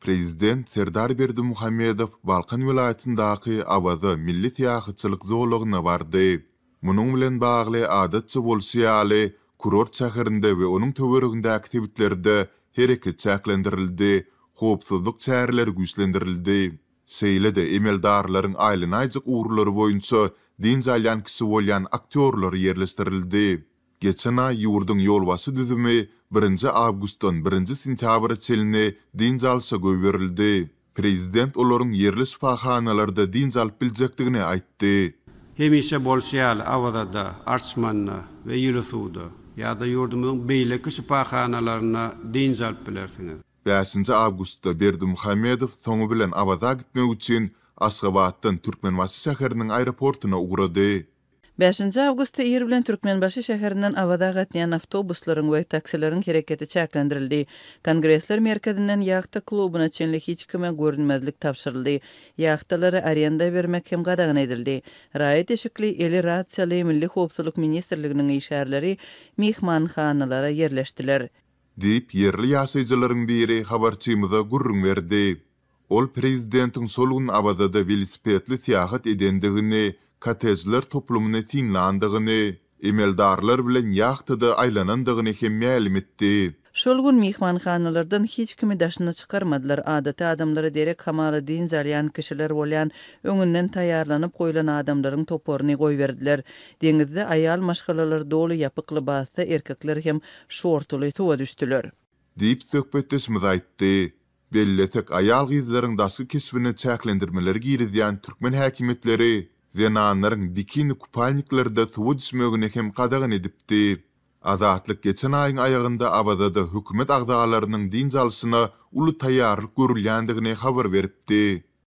Prezident Serdar Berdi Muhammedov Balkan vilayatindaky awazy milli tiyahçylyk zowlugyna bardy. Munun bilen bagly adatçy bolsiyaly kuror çahyrynda we onuň töweregindä aktivitlerde hereket çäklendirildi, howpsuzlyk çäherleri güýçlendirildi. Seýle de emeldarlaryň aýlyna ýygyrlary boýunça dinzalyan kişi bolýan aktýorlar yerleşdirildi. geçen ay yurdun yolvası düzümü 1. avgustdan 1. sentyabrı çelini dinzalsa göverildi. Prezident olorun yerli sifahanalarda dinzal bilcektigini aytti. Hemişe bolsiyal avadada artsmanna ve yulutuudu ya da yurdumun beylikli sifahanalarına dinzal bilertiniz. 5. avgustda Berdi Muhammedov tonu bilen avada gitme uçin Asgabatdan Türkmenvasi şaharının aeroportuna uğradı. 5-nji awgusta ýer bilen Türkmenbaşy şäherinden awada gatnaýan awtobuslaryň we taksilaryň hereketi çäklendirildi. Kongresler merkezinden ýagtda klubuna çenlik hiç kime görünmezlik tapşyrıldı. Ýagtdalary arenda bermek hem gadagyn edildi. Raýat eşikli eli ratsiýaly milli howpsuzlyk ministrliginiň işgärleri mehmanxanalara yerleşdiler. Dip yerli ýaşajylaryň biri habarçymyza gurrun verdi. Ol prezidentin solgun avadada velisipetli siyahat edendigini, Katezler toplumuna tinlandygyny, emeldarlar bilen yagtyda aylanandygyny hem me'lum etdi. Şol gün hiç kimi daşyna çykırmadlar. Adatda adamlara derek hamaly din zaryan kişiler bolan öngünden taýarlanyp goýlan adamlaryň toporny goý berdiler. Deňizdi aýal maşgalalary doly ýapykly basda erkekler hem şo'rtuly towa düşdüler. Dip tökpetis my aýtdy. Belletek aýal gyzlaryň dasky keswini çäklendirmeleri türkmen zenanların dikin kupalniklerde suwu düşmögüne hem qadagyn edipdi. Azatlyk geçen aýyň aýagynda awadada hökümet agzalarynyň din jalysyna uly taýýarlyk görülýändigini habar beripdi.